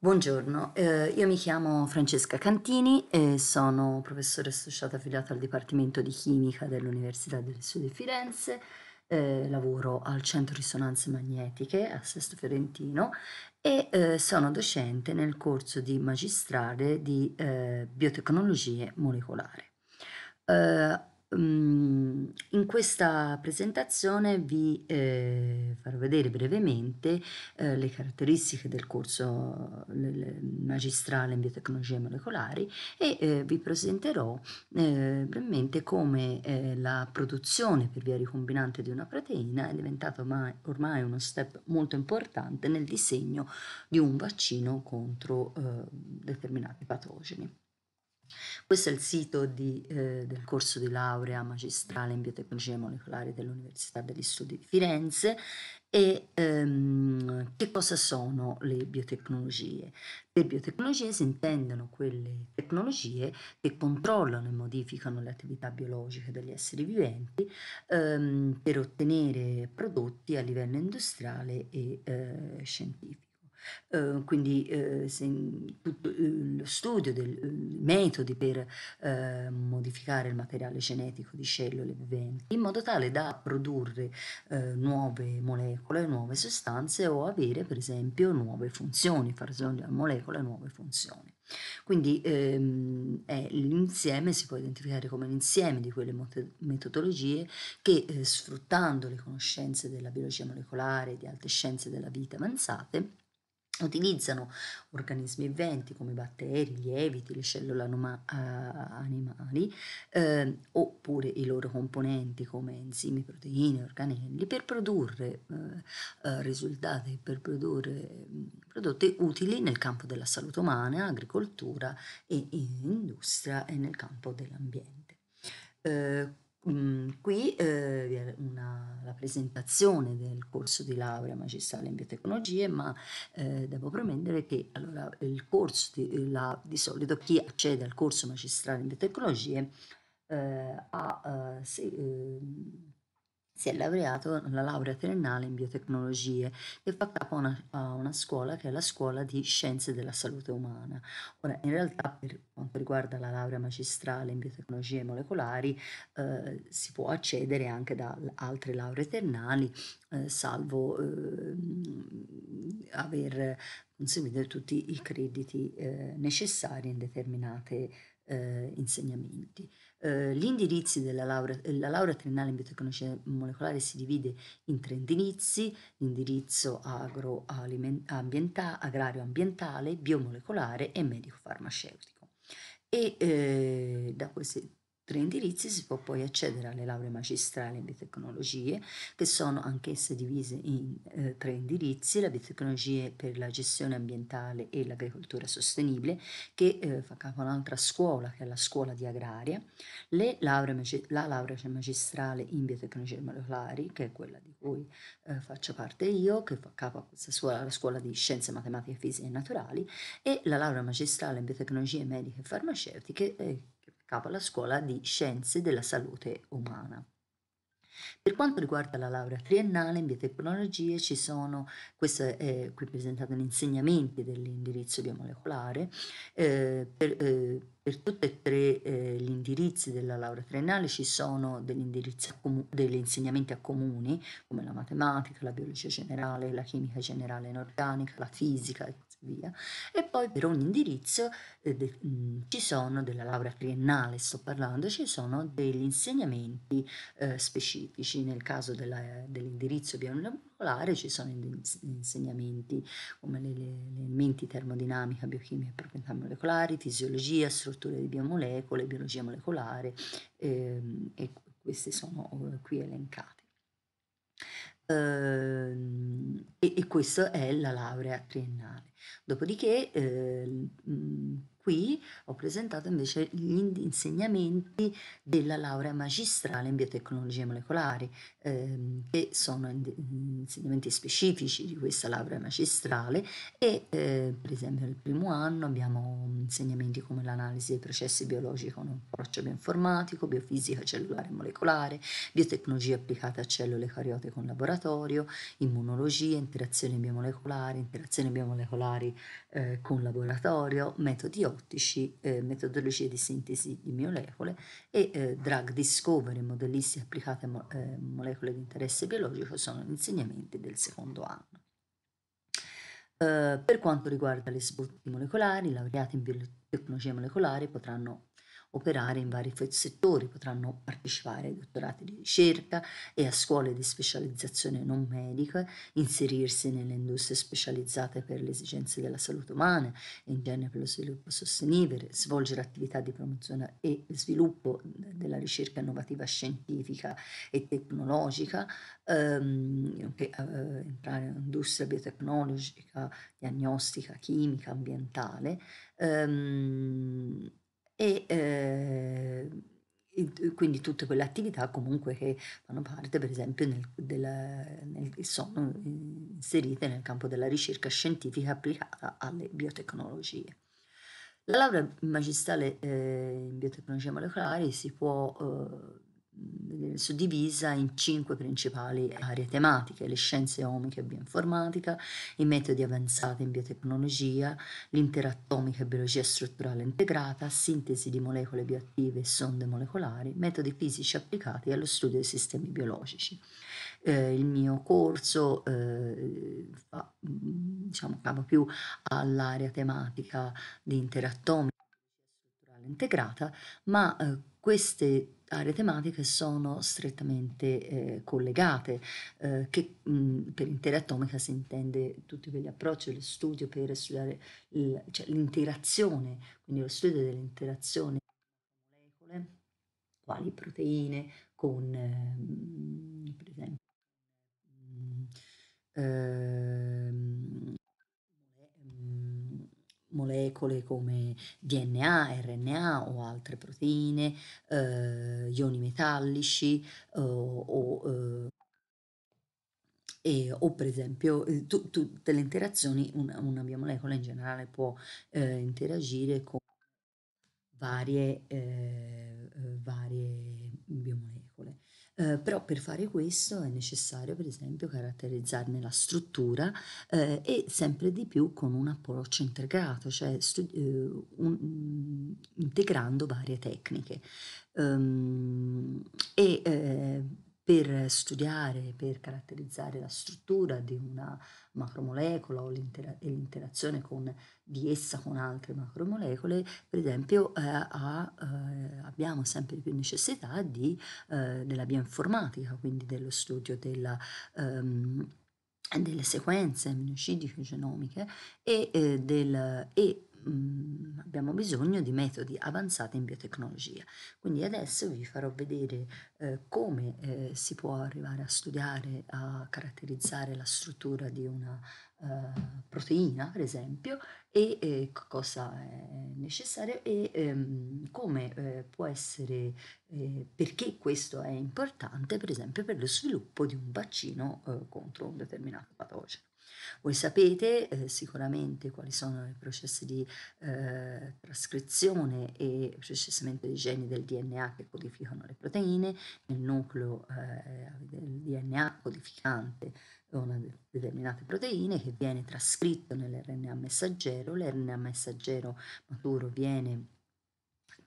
Buongiorno, eh, io mi chiamo Francesca Cantini e sono professore associata affiliata al Dipartimento di Chimica dell'Università del Sud di Firenze. Eh, lavoro al Centro Risonanze Magnetiche a Sesto Fiorentino e eh, sono docente nel corso di magistrale di eh, biotecnologie molecolari. Eh, Mhmm, in questa presentazione vi eh, farò vedere brevemente eh, le caratteristiche del corso magistrale in biotecnologie molecolari e eh, vi presenterò eh, brevemente come eh, la produzione per via ricombinante di una proteina è diventata ormai, ormai uno step molto importante nel disegno di un vaccino contro eh, determinati patogeni. Questo è il sito di, eh, del corso di laurea magistrale in biotecnologie molecolari dell'Università degli Studi di Firenze e ehm, che cosa sono le biotecnologie? Le biotecnologie si intendono quelle tecnologie che controllano e modificano le attività biologiche degli esseri viventi ehm, per ottenere prodotti a livello industriale e eh, scientifico eh, quindi eh, tutto ehm, lo studio dei ehm, metodi per eh, modificare il materiale genetico di cellule viventi in modo tale da produrre ehm, nuove molecole, nuove sostanze o avere per esempio nuove funzioni, far sorgere a molecole nuove funzioni. Quindi ehm, eh, l'insieme si può identificare come l'insieme di quelle metodologie che eh, sfruttando le conoscenze della biologia molecolare e di altre scienze della vita avanzate Utilizzano organismi viventi come batteri, lieviti, le cellule anoma, eh, animali eh, oppure i loro componenti come enzimi, proteine, organelli per produrre eh, eh risultati, per produrre mm, prodotti utili nel campo della salute umana, agricoltura e industria e nel campo dell'ambiente eh, Mm, qui eh, viene la presentazione del corso di laurea magistrale in biotecnologie, ma eh, devo premendere che allora, il corso di, eh, la, di solito chi accede al corso magistrale in biotecnologie eh, ha, eh, se, ehm, si è laureato nella laurea triennale in biotecnologie e fa capo a una, a una, scuola che è la scuola di scienze della salute umana. Ora, in realtà per quanto riguarda la laurea magistrale in biotecnologie molecolari eh, si può accedere anche da altre lauree triennali, eh, salvo eh, aver conseguito tutti i crediti eh, necessari in determinati eh, insegnamenti. Eh, gli indirizzi della laurea, la laurea triennale in biotecnologia molecolare si divide in tre indirizzi, indirizzo agroambientale, ambientale biomolecolare e medico-farmaceutico. E eh, da questi tre indirizzi si può poi accedere alle lauree magistrali in biotecnologie, che sono anch'esse divise in eh, tre indirizzi, la biotecnologie per la gestione ambientale e l'agricoltura sostenibile, che eh, fa capo a un'altra scuola, che è la scuola di agraria, lauree, la laurea magistrale in biotecnologie molecolari, che è quella di cui eh, faccio parte io, che fa capo a questa scuola, la scuola di scienze matematiche, fisiche e naturali, e la laurea magistrale in biotecnologie mediche e farmaceutiche, eh, capo alla scuola di Scienze della Salute Umana. Per quanto riguarda la laurea triennale in biotecnologie, ci sono, questo è qui presentato in insegnamenti dell'indirizzo biomolecolare, eh, per, eh, per tutti e tre eh, gli indirizzi della laurea triennale ci sono degli, degli, insegnamenti a comuni, come la matematica, la biologia generale, la chimica generale inorganica, la fisica, e via. E poi per ogni indirizzo eh, de, mh, mm, ci sono, della laurea triennale sto parlando, ci sono degli insegnamenti eh, specifici. Nel caso della, dell'indirizzo biomolecolare ci sono insegnamenti come le, le, le elementi termodinamica, biochimica e proprietà molecolari, fisiologia, strutture di biomolecole, biologia molecolare eh, e queste sono eh, qui elencate. Ehm, e, e questa è la laurea triennale. Dopodiché eh, Qui ho presentato invece gli insegnamenti della laurea magistrale in biotecnologie molecolari, ehm, che sono insegnamenti specifici di questa laurea magistrale e eh, per esempio nel primo anno abbiamo insegnamenti come l'analisi dei processi biologici con un approccio bioinformatico, biofisica cellulare e molecolare, biotecnologie applicate a cellule cariote con laboratorio, immunologia, interazioni biomolecolari, interazioni biomolecolari eh, con laboratorio, metodi ottici, eh, metodologie di sintesi di molecole e eh, drug discovery, modellisti applicati a mo eh, molecole di interesse biologico sono gli insegnamenti del secondo anno. Eh, per quanto riguarda le sbotti molecolari, i laureati in biotecnologia molecolari potranno operare in vari settori, potranno partecipare ai dottorati di ricerca e a scuole di specializzazione non medica, inserirsi nelle industrie specializzate per le esigenze della salute umana e in genere per lo sviluppo sostenibile, svolgere attività di promozione e sviluppo della ricerca innovativa scientifica e tecnologica, ehm, che, eh, entrare in industria biotecnologica, diagnostica, chimica, ambientale, ehm, e eh, quindi tutte quelle attività comunque che fanno parte per esempio nel, della, nel, sono eh, inserite nel campo della ricerca scientifica applicata alle biotecnologie. La laurea magistrale eh, in biotecnologie molecolari si può eh, Mm, suddivisa in cinque principali aree tematiche, le scienze omiche e bioinformatica, i metodi avanzati in biotecnologia, l'interatomia e biologia strutturale integrata, sintesi di molecole bioattive e sonde molecolari, metodi fisici applicati allo studio dei sistemi biologici. Eh, il mio corso eh, fa mm, diciamo, capo diciamo più all'area tematica di e biologia strutturale integrata, ma eh, queste aree tematiche sono strettamente eh, collegate, eh, che mh, per intera atomica si intende tutti quegli approcci, lo studio per studiare il, cioè, l'interazione, quindi lo studio dell'interazione delle molecole, quali proteine con, eh, per esempio, ehm, molecole come DNA, RNA o altre proteine, eh, ioni metallici eh, o, eh, e, o, per esempio eh, tu, tutte le interazioni, una, una, biomolecola in generale può eh, interagire con varie, varie biomolecole. Eh, però per fare questo è necessario per esempio caratterizzarne la struttura eh, e sempre di più con un approccio integrato, cioè eh, un, integrando varie tecniche. Um, e, eh, per studiare, per caratterizzare la struttura di una macromolecola o l'intera- l'interazione con, di essa con altre macromolecole, per esempio eh, a, eh, abbiamo sempre più necessità di, eh, della bioinformatica, quindi dello studio della... Ehm, delle sequenze aminoacidiche genomiche e, eh, del, e Mm, abbiamo bisogno di metodi avanzati in biotecnologia. Quindi adesso vi farò vedere eh, come eh, si può arrivare a studiare, a caratterizzare la struttura di una eh, proteina, per esempio, e eh, cosa è necessario e ehm, come eh, può essere, eh, perché questo è importante, per esempio, per lo sviluppo di un vaccino contro un determinato patogeno. Voi sapete eh, sicuramente quali sono i processi di eh, trascrizione e processamento dei geni del DNA che codificano le proteine, nel nucleo eh, del DNA codificante una determinate proteine che viene trascritto nell'RNA messaggero, l'RNA messaggero maturo viene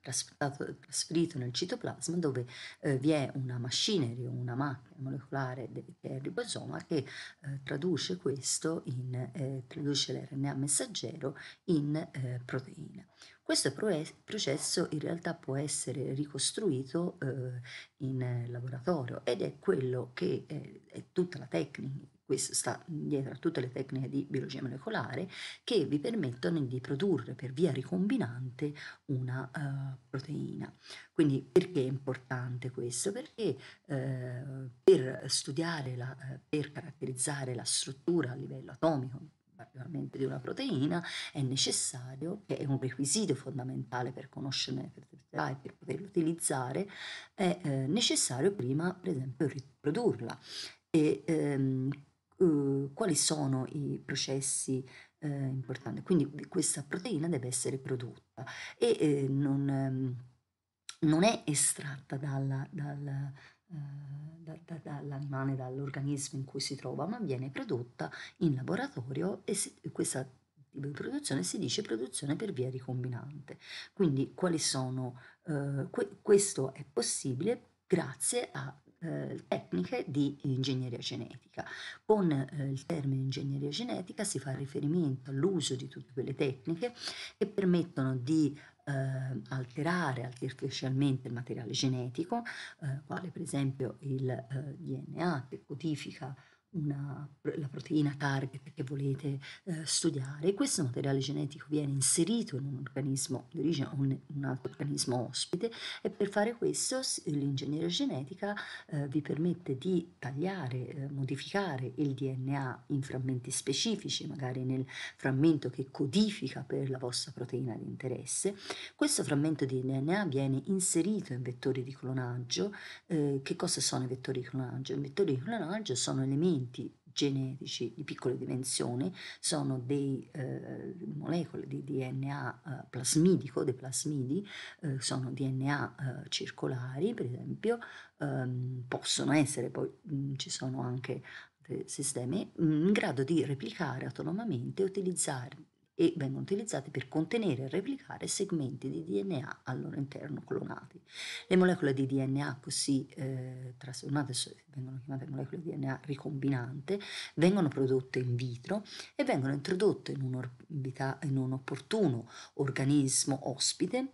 trasferito nel citoplasma dove eh, vi è una machinery, una macchina molecolare del ribosoma che eh, traduce questo in, eh, traduce l'RNA messaggero in eh, proteina. Questo processo in realtà può essere ricostruito eh, in laboratorio ed è quello che è, eh, è tutta la tecnica questo sta dietro a tutte le tecniche di biologia molecolare, che vi permettono di produrre per via ricombinante una uh, proteina. Quindi perché è importante questo? Perché uh, per studiare, la, uh, per caratterizzare la struttura a livello atomico, particolarmente di una proteina, è necessario, che è un requisito fondamentale per conoscerne per, e per poterla utilizzare, è necessario prima, per esempio, riprodurla. E, ehm, Uhm, quali sono i processi uh, importanti. Quindi questa proteina deve essere prodotta e uh, non, um, non, è estratta dalla, dalla uhm, da, da, dall'animale, dall'organismo in cui si trova, ma viene prodotta in laboratorio e si, questa tipo di produzione si dice produzione per via ricombinante. Quindi quali sono, eh, que, questo è possibile grazie a eh, tecniche di ingegneria genetica. Con eh, il termine ingegneria genetica si fa riferimento all'uso di tutte quelle tecniche che permettono di eh, alterare artificialmente il materiale genetico, eh, quale per esempio il eh, DNA che codifica una, la proteina target che volete eh, studiare questo materiale genetico viene inserito in un organismo di origine o in un altro organismo ospite e per fare questo l'ingegneria genetica eh, vi permette di tagliare, eh, modificare il DNA in frammenti specifici, magari nel frammento che codifica per la vostra proteina di interesse. Questo frammento di DNA viene inserito in vettori di clonaggio. Eh, che cosa sono i vettori di clonaggio? I vettori di clonaggio sono elementi frammenti genetici di piccole dimensioni, sono dei eh, molecole di DNA eh, plasmidico, dei plasmidi, eh, sono DNA eh, circolari per esempio, ehm, possono essere, poi mh, mm, ci sono anche sistemi mm, in grado di replicare autonomamente e utilizzare e vengono utilizzati per contenere e replicare segmenti di DNA al loro interno clonati. Le molecole di DNA così eh, trasformate, vengono chiamate molecole di DNA ricombinante, vengono prodotte in vitro e vengono introdotte in un, in un opportuno organismo ospite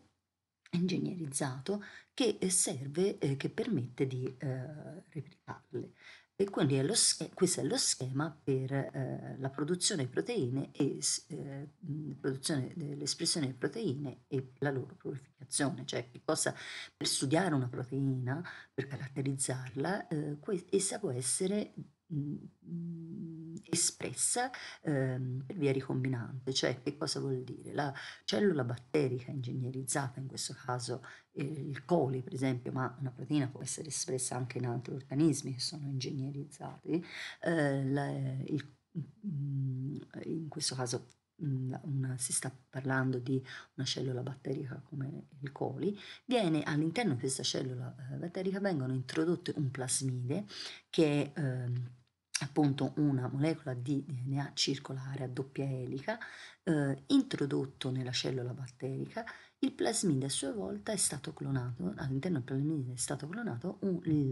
ingegnerizzato che serve, eh, che permette di eh, replicarle. E quindi è schema, eh, questo è lo schema per eh, la produzione di proteine e eh, l'espressione di proteine e la loro purificazione, cioè che possa, per studiare una proteina, per caratterizzarla, eh, essa può essere espressa ehm, per via ricombinante, cioè che cosa vuol dire? La cellula batterica ingegnerizzata, in questo caso eh, il coli per esempio, ma una proteina può essere espressa anche in altri organismi che sono ingegnerizzati, eh, la, il, in questo caso una, si sta parlando di una cellula batterica come il coli, viene all'interno di questa cellula eh, batterica vengono introdotte un plasmide che è ehm, appunto una molecola di DNA circolare a doppia elica eh, introdotto nella cellula batterica, il plasmide a sua volta è stato clonato, all'interno del plasmide è stato clonato un, il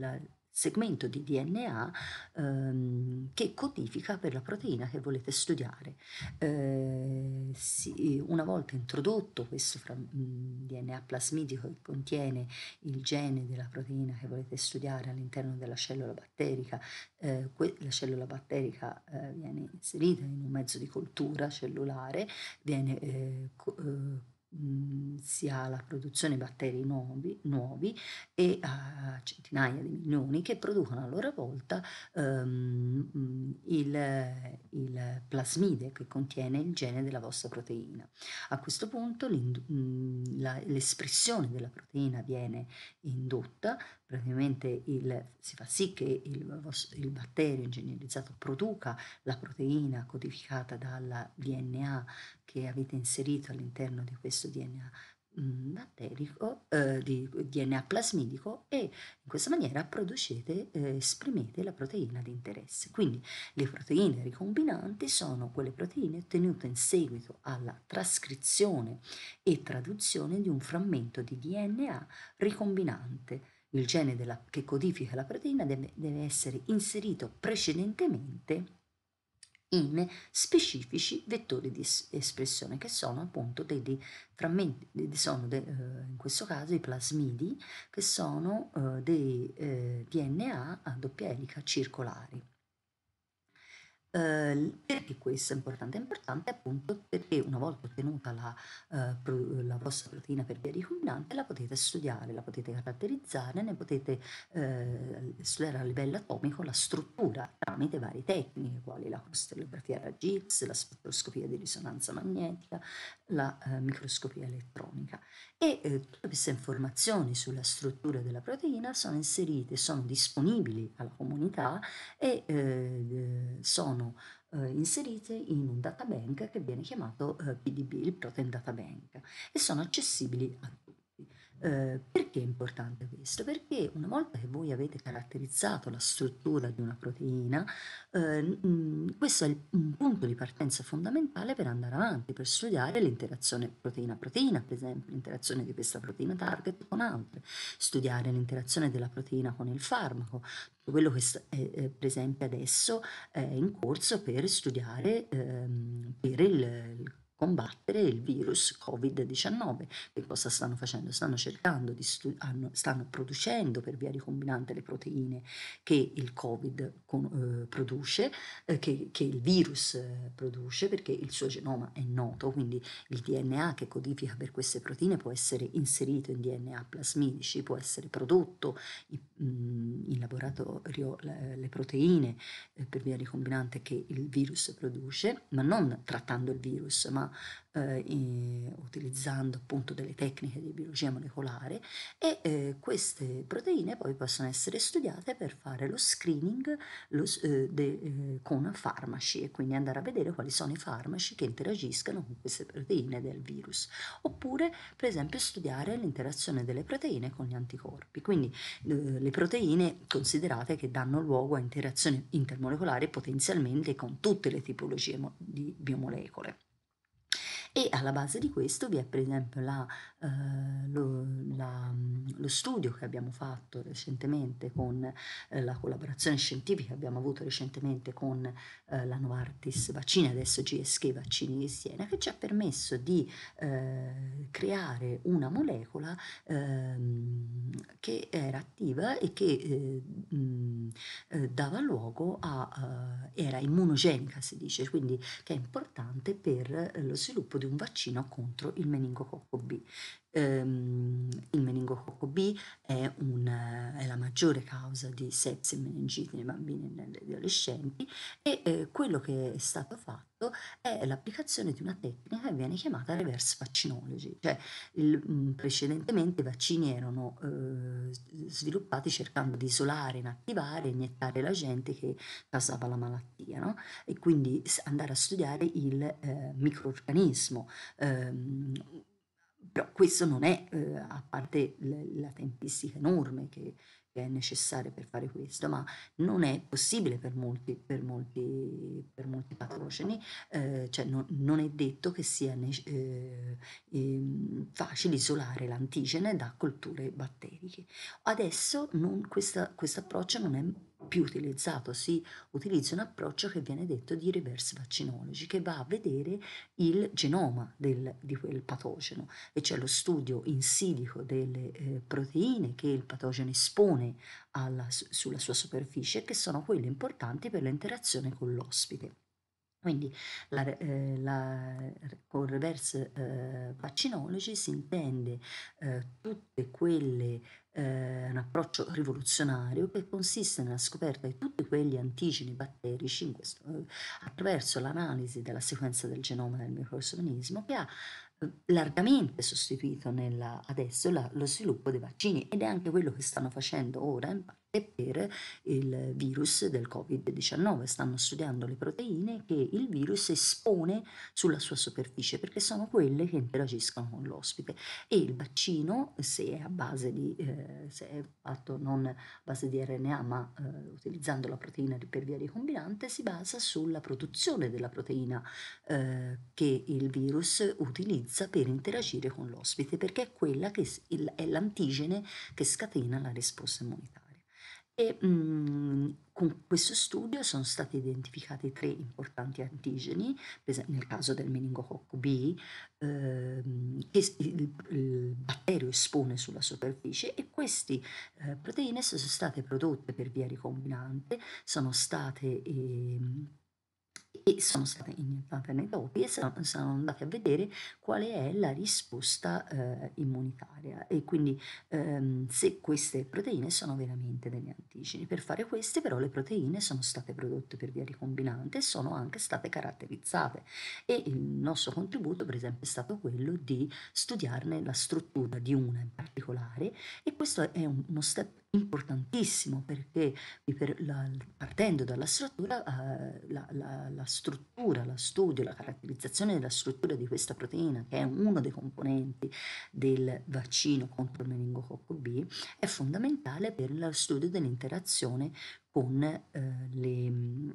segmento di DNA ehm, che codifica per la proteina che volete studiare. Eh, sì, una volta introdotto questo fra, DNA plasmidico che contiene il gene della proteina che volete studiare all'interno della cellula batterica, eh, que- la cellula batterica eh, viene inserita in un mezzo di coltura cellulare, viene eh, co- eh, Mm, si ha la produzione di batteri nuovi, nuovi e a eh, centinaia di milioni che producono a loro volta um, il, il, plasmide che contiene il gene della vostra proteina. A questo punto mm, l'espressione della proteina viene indotta praticamente il, si fa sì che il, il, batterio ingegnerizzato produca la proteina codificata dal DNA che avete inserito all'interno di questo DNA mm, batterico, eh, di DNA plasmidico e in questa maniera producete, eh, esprimete la proteina di interesse. Quindi le proteine ricombinanti sono quelle proteine ottenute in seguito alla trascrizione e traduzione di un frammento di DNA ricombinante il gene della, che codifica la proteina deve, deve essere inserito precedentemente in specifici vettori di espressione che sono appunto dei, frammenti, sono de, eh, in questo caso i plasmidi che sono eh, dei eh, DNA a doppia elica circolari. Ehm, perché questo è importante? È importante appunto perché una volta ottenuta la, eh, la vostra proteina per via ricombinante la potete studiare, la potete caratterizzare, ne potete eh, studiare a livello atomico la struttura tramite varie tecniche quali la raggi X, la spettroscopia di risonanza magnetica, la eh, microscopia elettronica e eh, tutte queste informazioni sulla struttura della proteina sono inserite, sono disponibili alla comunità e eh, sono eh, inserite in un databank che viene chiamato eh, PDB, il Protein Databank, e sono accessibili a tutti. Eh, perché è importante questo? Perché una volta che voi avete caratterizzato la struttura di una proteina, eh, mh, questo è il, un punto di partenza fondamentale per andare avanti, per studiare l'interazione proteina-proteina, per esempio, l'interazione di questa proteina target con altre, studiare l'interazione della proteina con il farmaco, tutto quello che è presente adesso è in corso per studiare ehm, per il, il combattere il virus Covid-19. Che cosa stanno facendo? Stanno cercando di stu- hanno, stanno producendo per via ricombinante le proteine che il Covid con, eh, produce, eh, che, che, il virus eh, produce, perché il suo genoma è noto, quindi il DNA che codifica per queste proteine può essere inserito in DNA plasmidici, può essere prodotto in, mm, in laboratorio le, le proteine eh, per via ricombinante che il virus produce, ma non trattando il virus, ma eh, utilizzando appunto delle tecniche di biologia molecolare e eh, queste proteine poi possono essere studiate per fare lo screening lo, eh, de, eh, con farmaci e quindi andare a vedere quali sono i farmaci che interagiscono con queste proteine del virus oppure per esempio studiare l'interazione delle proteine con gli anticorpi quindi eh, le proteine considerate che danno luogo a interazioni intermolecolari potenzialmente con tutte le tipologie di biomolecole e alla base di questo vi è per esempio la, eh, lo, la, mm, lo, studio che abbiamo fatto recentemente con eh, la collaborazione scientifica che abbiamo avuto recentemente con eh, la Novartis Vaccini, adesso GSK Vaccini di Siena, che ci ha permesso di eh, creare una molecola ehm, che era attiva e che mh, eh, mm, eh, dava luogo a, era immunogenica si dice, quindi che è importante per lo sviluppo di di un vaccino contro il meningococco B. Ehm, il meningococco B è, un, è, la maggiore causa di sepsi e meningiti nei bambini e negli adolescenti e eh, quello che è stato fatto è l'applicazione di una tecnica che viene chiamata reverse vaccinology, cioè il, mm, precedentemente i vaccini erano eh, sviluppati cercando di isolare, inattivare, iniettare la gente che causava la malattia no? e quindi andare a studiare il eh, microorganismo. Ehm, però questo non è, eh, a parte la tempistica enorme che, che, è necessaria per fare questo, ma non è possibile per molti, per molti, per molti patogeni, eh, cioè non, non, è detto che sia ne- eh, ehm, facile isolare l'antigene da colture batteriche. Adesso questo approccio non è più utilizzato si utilizza un approccio che viene detto di reverse vaccinology, che va a vedere il genoma del, di quel patogeno, e c'è lo studio in silico delle eh, proteine che il patogeno espone alla, sulla sua superficie, che sono quelle importanti per l'interazione con l'ospite. Quindi la, eh, la, con reverse eh, vaccinology si intende eh, tutte quelle, eh, un approccio rivoluzionario che consiste nella scoperta di tutti quegli antigeni batterici questo, eh, attraverso l'analisi della sequenza del genoma del microorganismo che ha eh, largamente sostituito nella, adesso la, lo sviluppo dei vaccini ed è anche quello che stanno facendo ora in parte per il virus del Covid-19. Stanno studiando le proteine che il virus espone sulla sua superficie perché sono quelle che interagiscono con l'ospite e il vaccino, se è a base di, eh, se è fatto non a base di RNA ma eh, utilizzando la proteina per via ricombinante, si basa sulla produzione della proteina eh, che il virus utilizza per interagire con l'ospite perché è quella che è l'antigene che scatena la risposta immunitaria. E mh, mm, con questo studio sono stati identificati tre importanti antigeni, nel caso del meningococco B, ehm, che il, il, batterio espone sulla superficie e queste eh, proteine sono state prodotte per via ricombinante, sono state... Ehm, e sono stata in Papenelopi e sono, sono andati a vedere qual è la risposta eh, immunitaria e quindi ehm, se queste proteine sono veramente degli antigeni. Per fare queste però le proteine sono state prodotte per via ricombinante e sono anche state caratterizzate e il nostro contributo per esempio è stato quello di studiarne la struttura di una in particolare e questo è uno step importantissimo perché la, partendo dalla struttura, eh, la, la, la struttura, lo studio, la caratterizzazione della struttura di questa proteina, che è uno dei componenti del vaccino contro il meningococco B, è fondamentale per lo studio dell'interazione con eh, le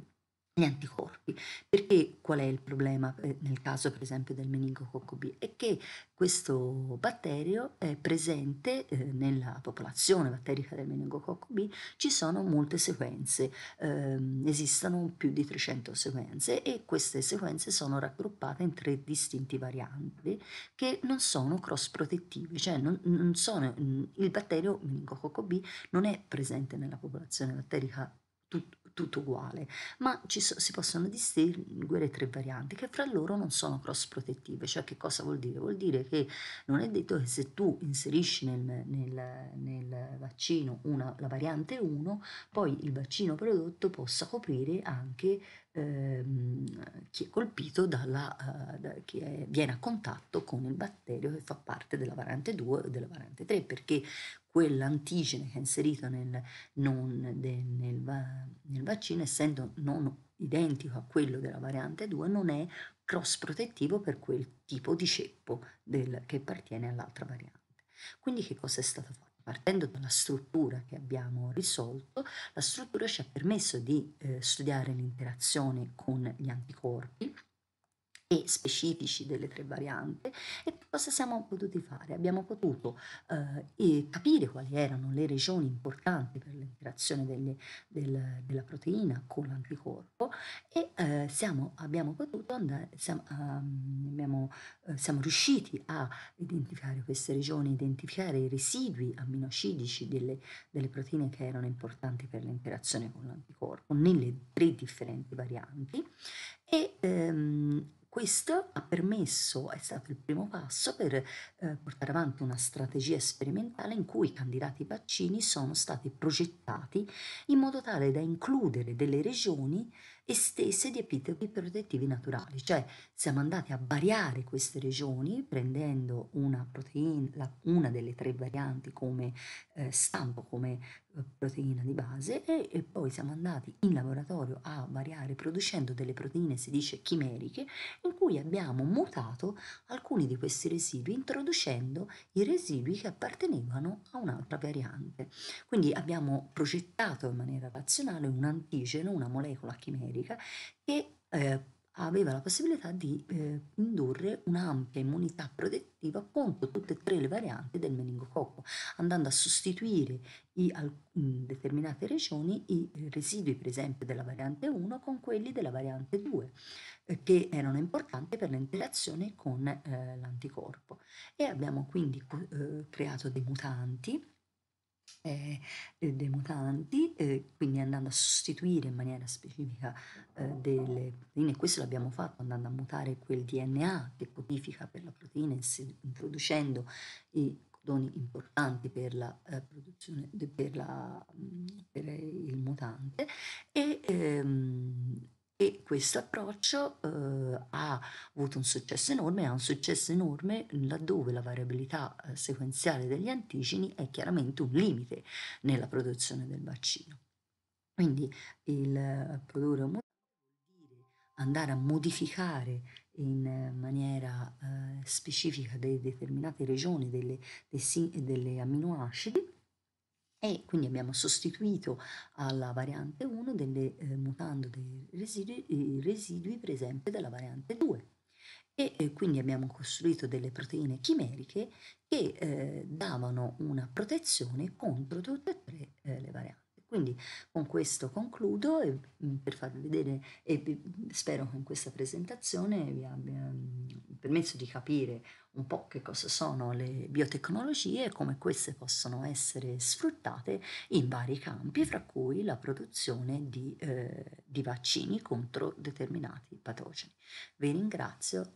gli anticorpi. Perché qual è il problema eh, nel caso per esempio del meningococco B? È che questo batterio è presente eh, nella popolazione batterica del meningococco B, ci sono molte sequenze, eh, esistono più di 300 sequenze e queste sequenze sono raggruppate in tre distinti varianti che non sono cross protettive, cioè non, non sono, il batterio meningococco B non è presente nella popolazione batterica tutta tutto uguale, ma so, si possono distinguere tre varianti che fra loro non sono cross protettive, cioè che cosa vuol dire? Vuol dire che non è detto che se tu inserisci nel, nel, nel vaccino una, la variante 1, poi il vaccino prodotto possa coprire anche ehm, chi è colpito dalla, eh, da, chi è, viene a contatto con il batterio che fa parte della variante 2 o della variante 3, perché quell'antigene che è inserito nel, de, nel, nel vaccino, essendo non identico a quello della variante 2, non è cross protettivo per quel tipo di ceppo del, che appartiene all'altra variante. Quindi che cosa è stato fatto? Partendo dalla struttura che abbiamo risolto, la struttura ci ha permesso di eh, studiare l'interazione con gli anticorpi, e specifici delle tre varianti e cosa siamo potuti fare? Abbiamo potuto eh, capire quali erano le regioni importanti per l'interazione delle, del, della proteina con l'anticorpo e eh, siamo, abbiamo potuto andare, siamo, um, abbiamo, eh, siamo riusciti a identificare queste regioni, identificare i residui amminocidici delle, delle proteine che erano importanti per l'interazione con l'anticorpo nelle tre differenti varianti e ehm, questo ha permesso, è stato il primo passo per eh, portare avanti una strategia sperimentale in cui i candidati vaccini sono stati progettati in modo tale da includere delle regioni estese di epitopi protettivi naturali, cioè siamo andati a variare queste regioni prendendo una proteina, una delle tre varianti come eh, stampo, come eh, proteina di base e, e, poi siamo andati in laboratorio a variare producendo delle proteine si dice chimeriche in cui abbiamo mutato alcuni di questi residui introducendo i residui che appartenevano a un'altra variante quindi abbiamo progettato in maniera razionale un antigeno una molecola chimerica che eh, aveva la possibilità di eh, indurre un'ampia immunità protettiva contro tutte e tre le varianti del meningococco, andando a sostituire i, in determinate regioni i residui, per esempio, della variante 1 con quelli della variante 2, eh, che erano importanti per l'interazione con eh, l'anticorpo. E abbiamo quindi eh, creato dei mutanti eh, eh dei mutanti, eh, quindi andando a sostituire in maniera specifica eh, delle proteine, questo l'abbiamo fatto andando a mutare quel DNA che codifica per la proteina, introducendo i codoni importanti per la eh, produzione, per, la, mm, per il mutante e ehm, e questo approccio eh, ha avuto un successo enorme, ha un successo enorme laddove la variabilità eh, sequenziale degli antigeni è chiaramente un limite nella produzione del vaccino. Quindi il eh, produrre un vuol dire andare a modificare in maniera eh, specifica delle determinate regioni delle, dei, delle aminoacidi e quindi abbiamo sostituito alla variante 1 delle, eh, mutando dei residui, i residui presenti dalla variante 2. E eh, quindi abbiamo costruito delle proteine chimeriche che eh, davano una protezione contro tutte e tre eh, le varianti. Quindi con questo concludo e, mm, per farvi vedere e mm, spero che in questa presentazione vi abbia mm, permesso di capire un po' che cosa sono le biotecnologie e come queste possono essere sfruttate in vari campi, fra cui la produzione di, eh, di vaccini contro determinati patogeni. Vi ringrazio.